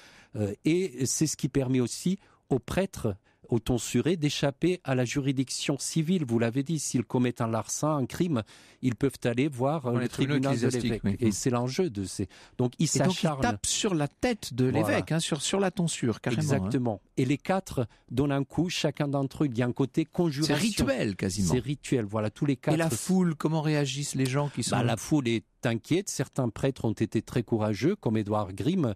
S4: et c'est ce qui permet aussi aux prêtres, aux tonsurés, d'échapper à la juridiction civile. Vous l'avez dit, s'ils commettent un larcin, un crime, ils peuvent aller voir euh, le tribunal de l'évêque. Et c'est l'enjeu de ces. Donc ils s'acharnent. tapent sur la tête de l'évêque,
S3: hein, sur, sur la tonsure,
S4: carrément. Hein. Exactement. Et les quatre donnent un coup, chacun d'entre eux. Il y a un côté conjuration. C'est rituel, quasiment. C'est rituel, voilà, tous les quatre. Et la
S3: foule, comment réagissent les gens qui bah, sont. Bah, la foule est inquiète.
S4: Certains prêtres ont été très courageux, comme Edouard Grimm,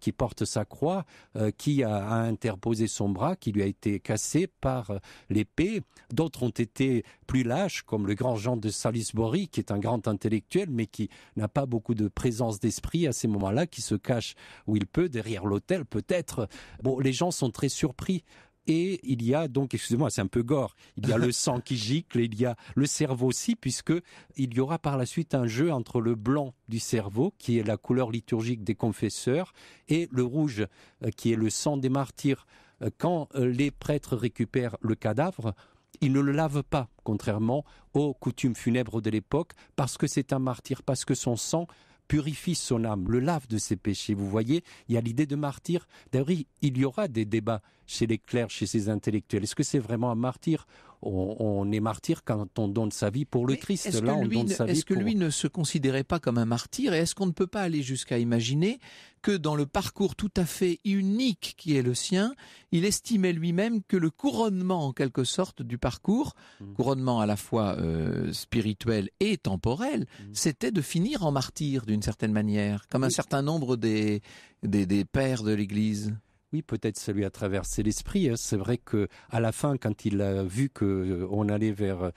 S4: qui porte sa croix, euh, qui a, interposé son bras, qui lui a été cassé par euh, l'épée. D'autres ont été plus lâches, comme le grand Jean de Salisbury, qui est un grand intellectuel, mais qui n'a pas beaucoup de présence d'esprit à ces moments-là, qui se cache où il peut, derrière l'autel peut-être. Bon, les gens sont très surpris et il y a donc, excusez-moi, c'est un peu gore, il y a le sang qui gicle, il y a le cerveau aussi, puisque il y aura par la suite un jeu entre le blanc du cerveau, qui est la couleur liturgique des confesseurs, et le rouge, euh, qui est le sang des martyrs. Euh, quand euh, les prêtres récupèrent le cadavre, ils ne le lavent pas, contrairement aux coutumes funèbres de l'époque, parce que c'est un martyr, parce que son sang purifie son âme, le lave de ses péchés. Vous voyez, il y a l'idée de martyr. D'ailleurs, il y aura des débats chez les clercs, chez ces intellectuels. Est-ce que c'est vraiment un martyr on,
S3: est martyr quand on donne sa vie pour le Christ. Est-ce que, lui, est-ce que lui ne se considérait pas comme un martyr Et est-ce qu'on ne peut pas aller jusqu'à imaginer que dans le parcours tout à fait unique qui est le sien, il estimait lui-même que le couronnement en quelque sorte du parcours, mmh. couronnement à la fois euh, spirituel et temporel, mmh. c'était de finir en martyr d'une certaine manière, comme un certain nombre des, des pères de l'Église.
S4: Oui, peut-être celui lui a traversé l'esprit. Hein. C'est vrai que à la fin, quand il a vu que euh, on allait vers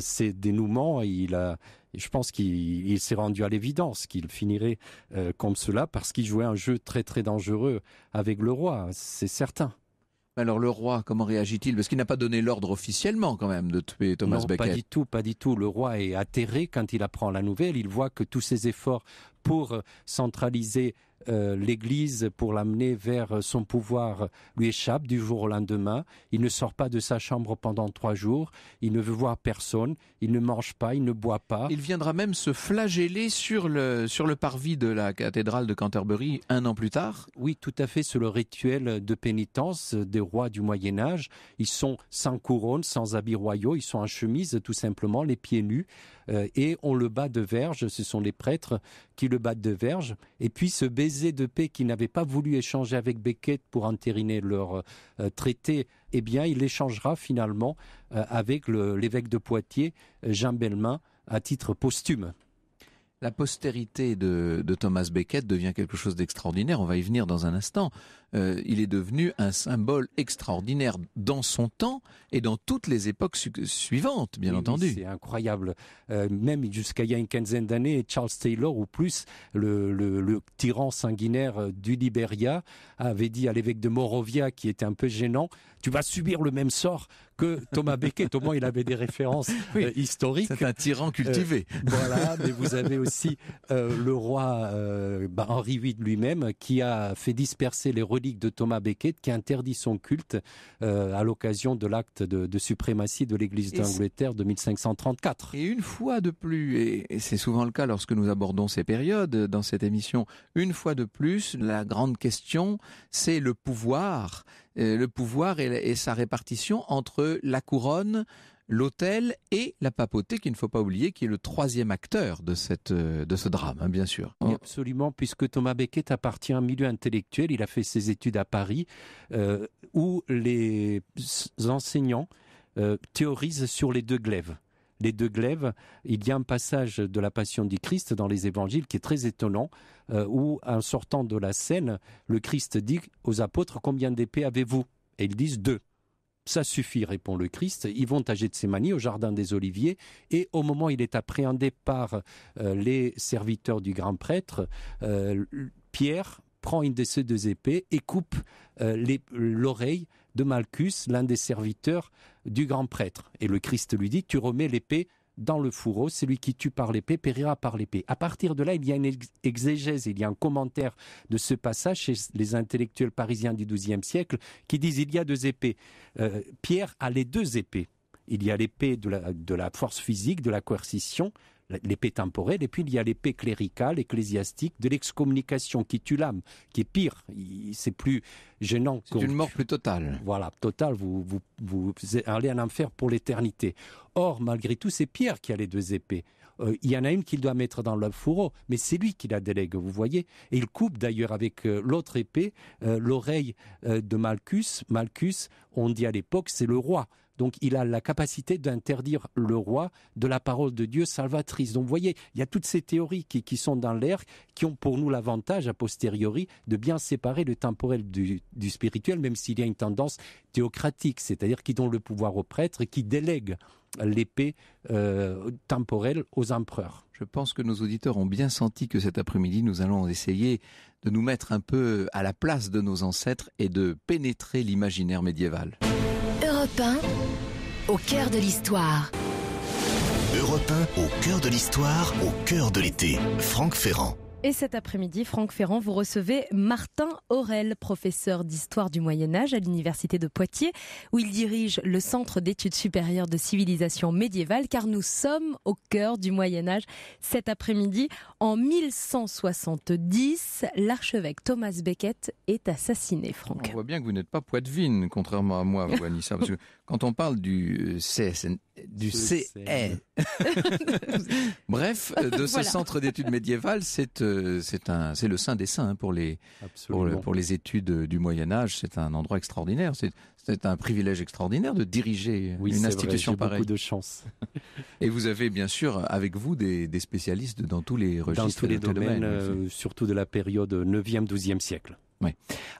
S4: ces euh, dénouements, il a, je pense qu'il s'est rendu à
S3: l'évidence qu'il finirait euh, comme cela parce qu'il jouait un jeu très très dangereux avec le roi, hein, c'est certain. Alors le roi, comment réagit-il Parce qu'il n'a pas donné l'ordre officiellement quand même de tuer Thomas non, Pas du
S4: tout, pas du tout. Le roi est atterré quand il apprend la nouvelle. Il voit que tous ses efforts pour centraliser euh, l'Église, pour l'amener vers son pouvoir, lui échappe du jour au lendemain. Il ne sort pas de sa chambre pendant trois jours.
S3: Il ne veut voir personne. Il ne mange pas. Il ne boit pas. Il viendra même se flageller sur le, sur le parvis de la cathédrale de Canterbury un an plus tard. Oui, tout à fait. sur le
S4: rituel de pénitence des rois du Moyen Âge. Ils sont sans couronne, sans habits royaux. Ils sont en chemise, tout simplement, les pieds nus. Euh, et on le bat de verge, ce sont les prêtres qui le battent de verge, et puis ce baiser de paix qu'ils n'avait pas voulu échanger avec Beckett pour entériner leur euh, traité, eh bien il l'échangera finalement euh, avec
S3: l'évêque de Poitiers, Jean Belmain, à titre posthume. La postérité de, de, Thomas Beckett devient quelque chose d'extraordinaire, on va y venir dans un instant. Euh, il est devenu un symbole extraordinaire dans son temps et dans toutes les époques suivantes, bien entendu. c'est incroyable. Euh, même jusqu'à il y a une quinzaine d'années, Charles Taylor
S4: ou plus, le, tyran sanguinaire euh, du Liberia, avait dit à l'évêque de Morovia, qui était un peu gênant, tu vas subir le même sort que Thomas Becket. Au moins, il avait des références historiques. C'est un tyran cultivé. voilà, mais vous avez aussi le roi bah, Henri VIII lui-même qui a fait disperser les de Thomas Becket qui interdit son culte euh, à l'occasion de l'acte de, suprématie de l'Église d'Angleterre
S3: de 1534. Et une fois de plus, et, c'est souvent le cas lorsque nous abordons ces périodes dans cette émission, une fois de plus, la grande question, c'est le pouvoir, euh, le pouvoir et sa répartition entre la couronne, l'hôtel et la papauté qu'il ne faut pas oublier, qui est le troisième acteur de, cette, euh, de ce drame, hein, bien sûr. absolument, puisque Thomas Becket
S4: appartient à un milieu intellectuel, il a fait ses études à Paris, euh, où les enseignants euh, théorisent sur les deux glaives les deux glaives, il y a un passage de la Passion du Christ dans les évangiles qui est très étonnant, où en sortant de la scène, le Christ dit aux apôtres combien d'épées avez-vous Et ils disent deux. Ça suffit, répond le Christ. Ils vont à Gethsemane, au jardin des Oliviers, et au moment où il est appréhendé par euh, les serviteurs du grand prêtre, euh, Pierre prend une de ses deux épées et coupe euh, l'oreille de Malchus, l'un des serviteurs du grand prêtre. Et le Christ lui dit, tu remets l'épée dans le fourreau, celui qui tue par l'épée périra par l'épée. À partir de là, il y a une exégèse, il y a un commentaire de ce passage chez les intellectuels parisiens du XIIe siècle qui disent il y a deux épées. Euh, Pierre a les deux épées. Il y a l'épée de la force physique, de la coercition, l'épée temporelle, et puis il y a l'épée cléricale, ecclésiastique, de l'excommunication qui tue l'âme, qui est pire. C'est plus gênant. C'est une mort plus totale. Voilà, totale. Vous, vous, vous allez en enfer pour l'éternité. Or, malgré tout, c'est Pierre qui a les deux épées. Euh, il y en a une qu'il doit mettre dans le fourreau, mais c'est lui qui la délègue, vous voyez. Et il coupe d'ailleurs avec euh, l'autre épée euh, l'oreille de Malchus. Malchus, on dit à l'époque, c'est le roi. Donc il a la capacité d'interdire le roi de la parole de Dieu salvatrice. Donc vous voyez, il y a toutes ces théories qui, sont dans l'air, qui ont pour nous l'avantage, a posteriori, de bien séparer le temporel du, spirituel, même s'il y a une tendance théocratique, c'est-à-dire qui donne le pouvoir aux prêtres et qui délègue
S3: l'épée euh, temporelle aux empereurs. Je pense que nos auditeurs ont bien senti que cet après-midi, nous allons essayer de nous mettre un peu à la place de nos ancêtres et de pénétrer l'imaginaire médiéval.
S2: Europe au cœur de l'histoire.
S1: Europe au cœur de l'histoire, au cœur de l'été. Franck Ferrand.
S2: Et cet après-midi, Franck Ferrand, vous recevez Martin Aurel, professeur d'histoire du Moyen Âge à l'Université de Poitiers, où il dirige le Centre d'études supérieures de civilisation médiévale, car nous sommes au cœur du Moyen Âge. Cet après-midi, en 1170, l'archevêque Thomas Beckett est assassiné, Franck.
S3: On voit bien que vous n'êtes pas Poitvine, contrairement à moi, Vanissa, quand on parle du euh, CSN, du CE. Bref, euh, de ce centre d'études médiévales, c'est euh, c'est un c'est le saint des saints hein, pour les pour, les études du Moyen Âge. C'est un endroit extraordinaire. C'est un privilège extraordinaire de diriger une institution vrai, pareille. Beaucoup de chance. Et vous avez bien sûr avec vous des, des spécialistes dans tous les registres, dans tous les domaines, hein,
S4: surtout de la période 9e, 12e siècle.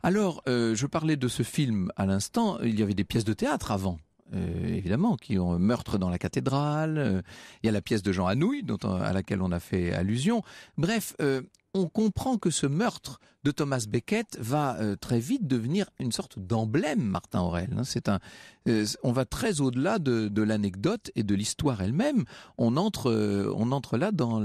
S3: Alors, euh, je parlais de ce film à l'instant. Il y avait des pièces de théâtre avant. Euh, évidemment, qui ont euh, meurtre dans la cathédrale. Il y a la pièce de Jean Anouilh, à laquelle on a fait allusion. Bref, on comprend que ce meurtre de Thomas Beckett va euh, très vite devenir une sorte d'emblème, Martin Aurel. Hein. C'est un, euh, on va très au-delà de, l'anecdote et de l'histoire elle-même. On entre, euh, on entre là dans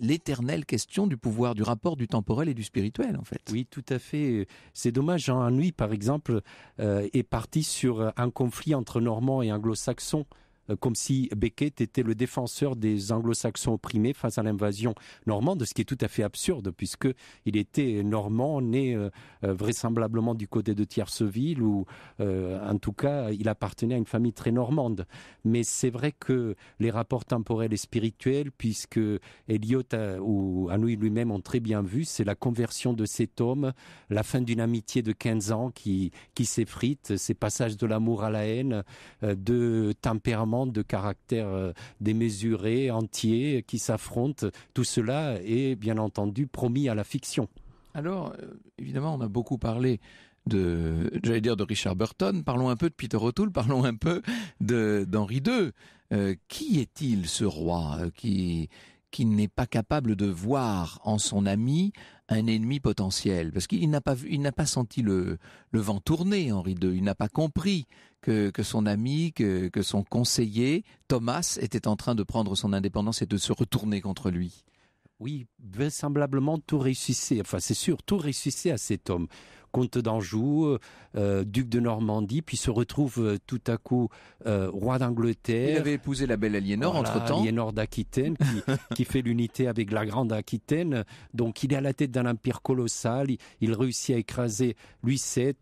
S3: l'éternelle question du pouvoir, du rapport du temporel et du spirituel, en fait. Oui, tout à fait. C'est dommage. Jean hein. Anouilh,
S4: par exemple, est parti sur un conflit entre Normands et Anglo-Saxons. Euh, comme si Beckett était le défenseur des anglo-saxons opprimés face à l'invasion normande, ce qui est tout à fait absurde puisque il était normand, né euh, euh, vraisemblablement du côté de Thierseville ou en tout cas il appartenait à une famille très normande. Mais c'est vrai que les rapports temporels et spirituels, puisque Eliot ou Anouilh lui-même ont très bien vu, c'est la conversion de cet homme, la fin d'une amitié de 15 ans qui, qui s'effrite, ces passages de l'amour à la haine, de tempérament de caractère euh, démesuré, entier, qui s'affrontent. Tout cela est
S3: bien entendu promis à la fiction. Alors, euh, évidemment, on a beaucoup parlé de, j'allais dire de Richard Burton, parlons un peu de Peter O'Toole, parlons un peu de d'Henri II. Euh, qui est-il ce roi qui qui n'est pas capable de voir en son ami un ennemi potentiel parce qu'il n'a pas vu, il n'a pas senti le le vent tourner Henri II, il n'a pas compris que, son ami, que, que son conseiller, Thomas, était en train de prendre son indépendance et de se retourner contre lui.
S4: Oui, vraisemblablement tout réussissait, enfin c'est sûr, tout réussissait à cet homme comte d'Anjou, euh, euh, duc de Normandie, puis se retrouve euh, tout à coup roi d'Angleterre. Il avait
S3: épousé la belle Aliénor entre-temps.
S4: Aliénor d'Aquitaine, qui, fait l'unité avec la grande Aquitaine. Donc il est à la tête d'un empire colossal. Il, réussit à écraser Louis VII,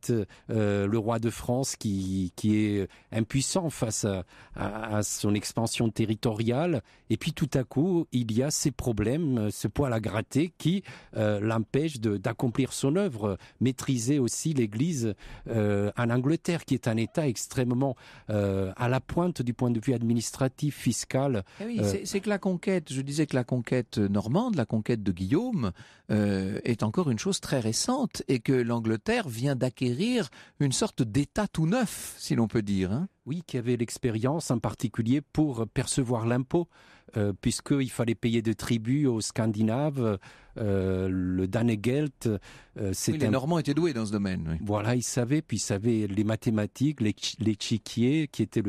S4: le roi de France, qui, qui est impuissant face à, son expansion territoriale. Et puis tout à coup, il y a ces problèmes, ce poil à gratter qui l'empêche d'accomplir son œuvre, maîtriser aussi l'Église euh, en Angleterre, qui est un État extrêmement euh, à la pointe du point de vue
S3: administratif, fiscal. Eh euh, c'est que la conquête, je disais que la conquête normande, la conquête de Guillaume, euh, est encore une chose très récente et que l'Angleterre vient d'acquérir une sorte d'État tout neuf, si l'on peut dire. Hein. oui, qui avait l'expérience en particulier
S4: pour percevoir l'impôt. Euh, puisqu'il fallait payer des tributs aux Scandinaves, euh, le Danegelt. Euh, les Normands
S3: étaient doués dans ce domaine.
S4: Voilà, ils savaient, puis ils savaient les mathématiques, l'échiquier, chiquiers, qui était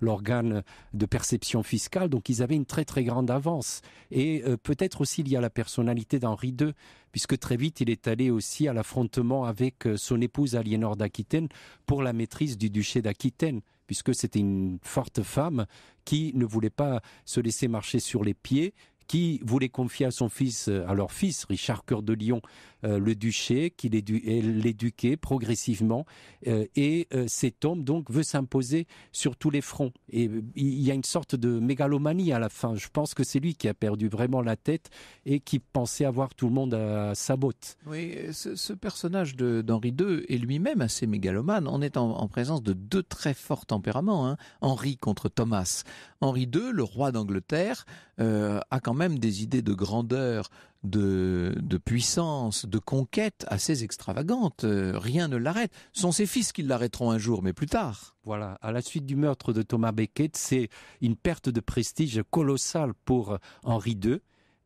S4: l'organe de perception fiscale, donc ils avaient une très très grande avance. Et euh, peut-être aussi il y a la personnalité d'Henri II, puisque très vite il est allé aussi à l'affrontement avec son épouse Aliénor d'Aquitaine pour la maîtrise du duché d'Aquitaine puisque c'était une forte femme qui ne voulait pas se laisser marcher sur les pieds, qui voulait confier à son fils, euh, à leur fils, Richard Cœur de Lion, euh, le duché, qui l'éduquait progressivement. Euh, et cet homme, donc, veut s'imposer sur tous les fronts. Et il y a une sorte de mégalomanie à la fin. Je pense que c'est lui qui a perdu vraiment la tête et qui pensait avoir tout le monde à sa botte.
S3: Oui, ce, personnage d'Henri II est lui-même assez mégalomane. On est en, présence de deux très forts tempéraments. Hein. Henri contre Thomas. Henri II, le roi d'Angleterre, a quand même des idées de grandeur, de, de puissance, de conquête assez extravagantes. Euh, rien ne l'arrête. Ce sont ses fils qui l'arrêteront un jour, mais plus tard. Voilà. À la suite du meurtre de Thomas Becket, c'est
S4: une perte de prestige colossale pour euh, Henri II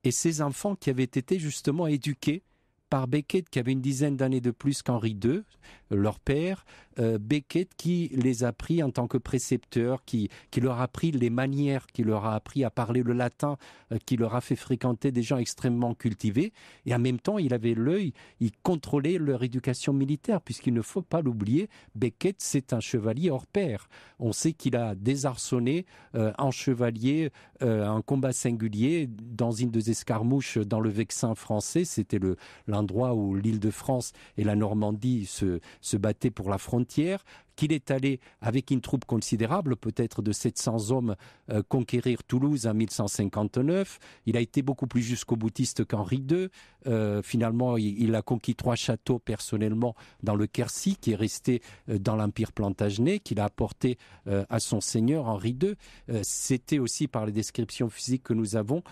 S4: et ses enfants qui avaient été justement éduqués par Beckett qui avait une dizaine d'années de plus qu'Henri II, euh, leur père, euh, Beckett qui les a pris en tant que précepteur, qui, qui leur a appris les manières, qui leur a appris à parler le latin, euh, qui leur a fait fréquenter des gens extrêmement cultivés. Et en même temps, il avait l'œil, il contrôlait leur éducation militaire, puisqu'il ne faut pas l'oublier, Beckett, c'est un chevalier hors pair. On sait qu'il a désarçonné un euh, en chevalier un combat singulier dans une des escarmouches dans le Vexin français. C'était le endroit où l'Île-de-France et la Normandie se battaient pour la frontière, qu'il est allé avec une troupe considérable, peut-être de 700 hommes, euh, conquérir Toulouse en 1159. Il a été beaucoup plus jusqu'au boutiste qu'Henri II. Euh, finalement, il, a conquis trois châteaux personnellement dans le Quercy, qui est resté euh, dans l'Empire plantagenet, qu'il a apporté à son seigneur Henri II. C'était aussi, par les descriptions physiques que nous avons,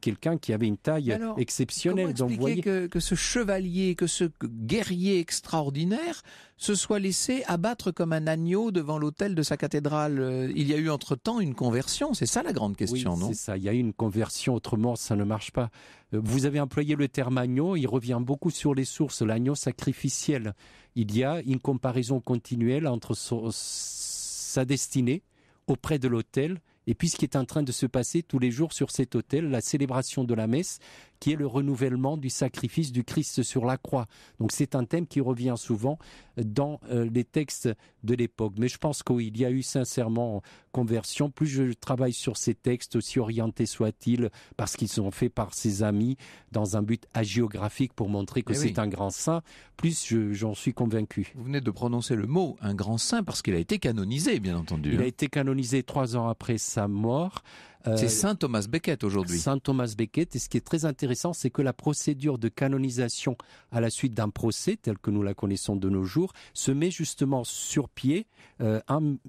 S4: quelqu'un qui avait une taille exceptionnelle.
S3: que, ce chevalier, que ce guerrier extraordinaire se soit laissé abattre comme un agneau devant l'autel de sa cathédrale. Euh, il y a eu entre-temps une conversion, c'est ça la grande question, non C'est
S4: ça, il y a eu une conversion, autrement ça ne marche pas. Euh, vous avez employé le terme agneau, il revient beaucoup sur les sources, l'agneau sacrificiel. Il y a une comparaison continuelle entre sa destinée auprès de l'autel et puis ce qui est en train de se passer tous les jours sur cet autel, la célébration de la messe qui est le renouvellement du sacrifice du Christ sur la croix. Donc c'est un thème qui revient souvent dans euh, les textes de l'époque. Mais je pense qu'il y a eu sincèrement conversion. Plus je travaille sur ces textes, aussi orientés soient-ils, parce qu'ils sont faits par ses amis dans un but hagiographique pour montrer que eh c'est un grand saint, plus j'en suis convaincu. Vous venez de prononcer le mot un grand
S3: saint parce qu'il a été canonisé, bien
S4: entendu. Il a hein. été canonisé trois ans après sa mort. Euh, c'est Saint Thomas Becket aujourd'hui. Saint Thomas Beckett. Et ce qui est très intéressant, c'est que la procédure de canonisation à la suite d'un procès, tel que nous la connaissons de nos jours, se met
S3: justement sur pied euh,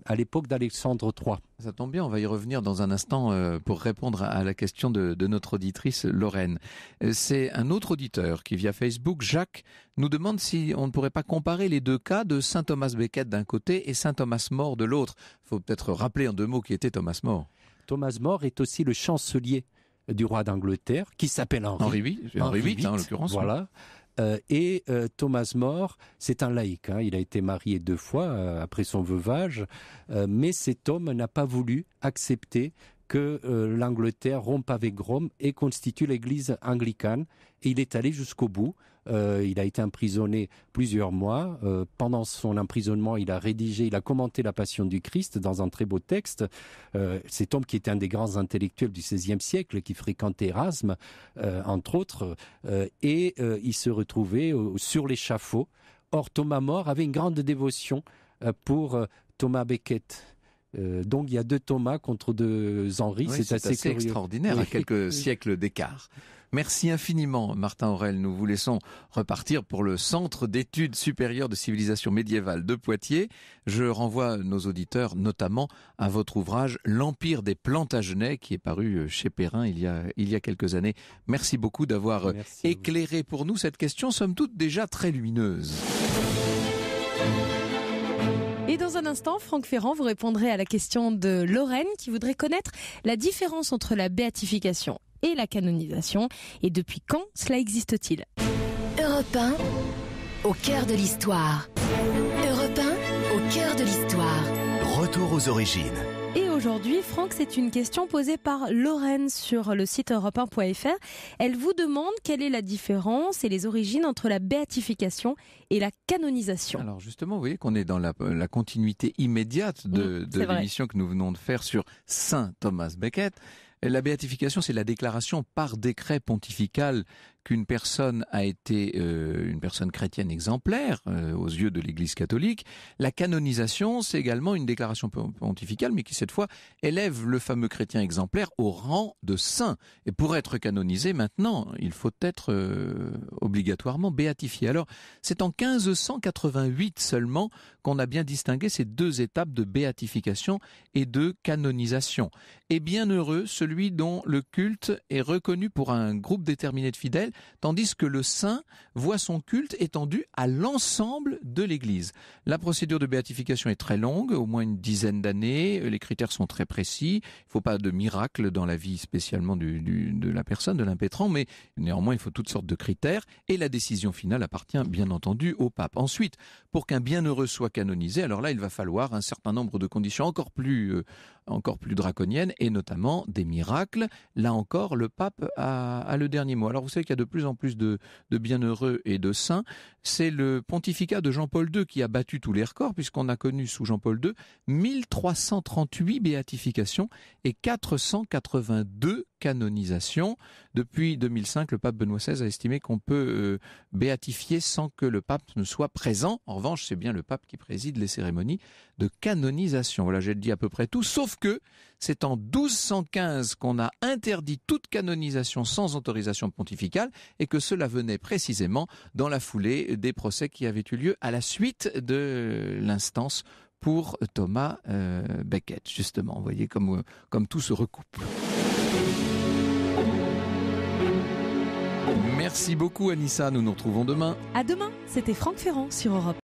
S3: à l'époque d'Alexandre III. Ça tombe bien, on va y revenir dans un instant euh, pour répondre à la question de, notre auditrice Lorraine. C'est un autre auditeur qui via Facebook, Jacques, nous demande si on ne pourrait pas comparer les deux cas de Saint Thomas Becket d'un côté et Saint Thomas More de l'autre. Il Faut peut-être rappeler en deux mots qui était Thomas More. Thomas More est aussi le chancelier du roi d'Angleterre, qui s'appelle Henri, Henri VIII, hein, en l'occurrence. Hein. Voilà.
S4: Euh, et euh, Thomas More, c'est un laïc. Hein. il a été marié deux fois euh, après son veuvage, mais cet homme n'a pas voulu accepter que l'Angleterre rompe avec Rome et constitue l'Église anglicane. Et il est allé jusqu'au bout. Euh, il a été emprisonné plusieurs mois. Euh, pendant son emprisonnement, il a rédigé, il a commenté la Passion du Christ dans un très beau texte. Euh, cet homme qui était un des grands intellectuels du XVIe siècle, qui fréquentait Erasme, entre autres, et il se retrouvait sur l'échafaud. Or, Thomas More avait une grande dévotion pour Thomas Becket. donc il y a deux Thomas contre deux
S3: Henri, c'est assez, assez extraordinaire à quelques siècles d'écart. Merci infiniment, Martin Aurel. Nous vous laissons repartir pour le Centre d'études supérieures de civilisation médiévale de Poitiers. Je renvoie nos auditeurs notamment à votre ouvrage L'Empire des Plantagenets qui est paru euh, chez Perrin il y a, il y a quelques années. Merci beaucoup d'avoir euh, éclairé pour nous cette question, somme toute déjà très lumineuse.
S2: Et dans un instant, Franck Ferrand, vous répondrez à la question de Lorraine qui voudrait connaître la différence entre la béatification et la canonisation. Et depuis quand cela existe-t-il Europe au cœur de l'histoire. Europe au cœur de l'histoire.
S1: Retour aux origines.
S2: Et aujourd'hui, Franck, c'est une question posée par Lorraine sur le site europe Elle vous demande quelle est la différence et les origines entre la béatification et la canonisation. Alors
S3: justement, vous voyez qu'on est dans la, continuité immédiate de, de l'émission que nous venons de faire sur Saint Thomas Becket la béatification, c'est la déclaration par décret pontifical qu'une personne a été euh, une personne chrétienne exemplaire euh, aux yeux de l'Église catholique, la canonisation, c'est également une déclaration pontificale, mais qui cette fois élève le fameux chrétien exemplaire au rang de saint. Et pour être canonisé maintenant, il faut être euh, obligatoirement béatifié. Alors, c'est en 1588 seulement qu'on a bien distingué ces deux étapes de béatification et de canonisation. Et bien heureux, celui dont le culte est reconnu pour un groupe déterminé de fidèles tandis que le saint voit son culte étendu à l'ensemble de l'Église. La procédure de béatification est très longue, au moins une dizaine d'années, les critères sont très précis, il ne faut pas de miracle dans la vie spécialement de la personne, de l'impétrant, mais néanmoins il faut toutes sortes de critères, et la décision finale appartient bien entendu au pape. Ensuite, pour qu'un bienheureux soit canonisé, alors là il va falloir un certain nombre de conditions encore plus euh, encore plus draconienne, et notamment des miracles. Là encore, le pape a, le dernier mot. Alors vous savez qu'il y a de plus en plus de, bienheureux et de saints. C'est le pontificat de Jean-Paul II qui a battu tous les records, puisqu'on a connu sous Jean-Paul II 1338 béatifications et 482 canonisations. Depuis 2005, le pape Benoît XVI a estimé qu'on peut euh, béatifier sans que le pape ne soit présent. En revanche, c'est bien le pape qui préside les cérémonies de canonisation. Voilà, j'ai dit à peu près tout, sauf que c'est en 1215 qu'on a interdit toute canonisation sans autorisation pontificale et que cela venait précisément dans la foulée des procès qui avaient eu lieu à la suite de l'instance pour Thomas euh, Beckett. justement. Vous voyez comme, euh, comme tout se recoupe. Merci beaucoup Anissa, nous nous retrouvons demain.
S2: À demain, c'était Franck Ferrand sur Europe.